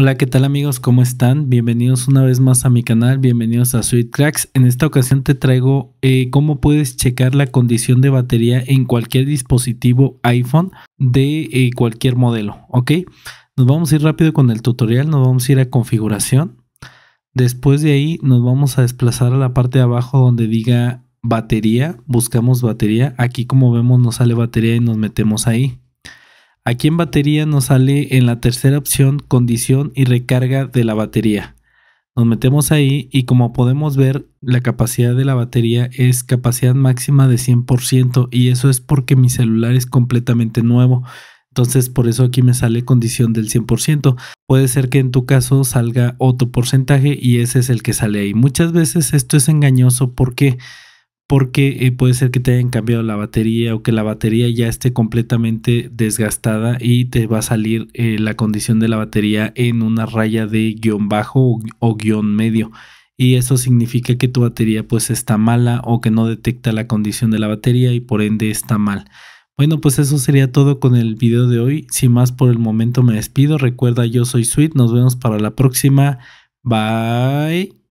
Hola, ¿qué tal amigos? ¿Cómo están? Bienvenidos una vez más a mi canal, bienvenidos a Sweet Cracks. En esta ocasión te traigo eh, cómo puedes checar la condición de batería en cualquier dispositivo iPhone de eh, cualquier modelo, ¿ok? Nos vamos a ir rápido con el tutorial, nos vamos a ir a configuración. Después de ahí nos vamos a desplazar a la parte de abajo donde diga batería, buscamos batería. Aquí como vemos nos sale batería y nos metemos ahí. Aquí en batería nos sale en la tercera opción condición y recarga de la batería. Nos metemos ahí y como podemos ver la capacidad de la batería es capacidad máxima de 100% y eso es porque mi celular es completamente nuevo. Entonces por eso aquí me sale condición del 100%. Puede ser que en tu caso salga otro porcentaje y ese es el que sale ahí. Muchas veces esto es engañoso porque porque eh, puede ser que te hayan cambiado la batería o que la batería ya esté completamente desgastada y te va a salir eh, la condición de la batería en una raya de guión bajo o, guión medio y eso significa que tu batería pues está mala o que no detecta la condición de la batería y por ende está mal. Bueno, pues eso sería todo con el video de hoy. Sin más por el momento me despido. Recuerda, yo soy Sweet. Nos vemos para la próxima. Bye.